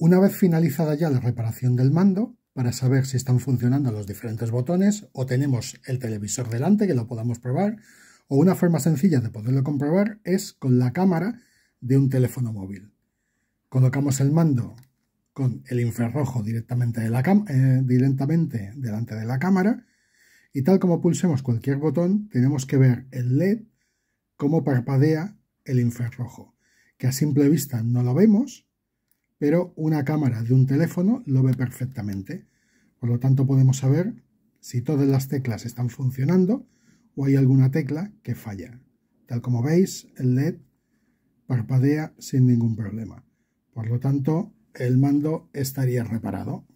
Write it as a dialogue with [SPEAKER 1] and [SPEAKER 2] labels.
[SPEAKER 1] Una vez finalizada ya la reparación del mando, para saber si están funcionando los diferentes botones o tenemos el televisor delante que lo podamos probar, o una forma sencilla de poderlo comprobar es con la cámara de un teléfono móvil. Colocamos el mando con el infrarrojo directamente, eh, directamente delante de la cámara y tal como pulsemos cualquier botón tenemos que ver el LED cómo parpadea el infrarrojo, que a simple vista no lo vemos, pero una cámara de un teléfono lo ve perfectamente. Por lo tanto, podemos saber si todas las teclas están funcionando o hay alguna tecla que falla. Tal como veis, el LED parpadea sin ningún problema. Por lo tanto, el mando estaría reparado.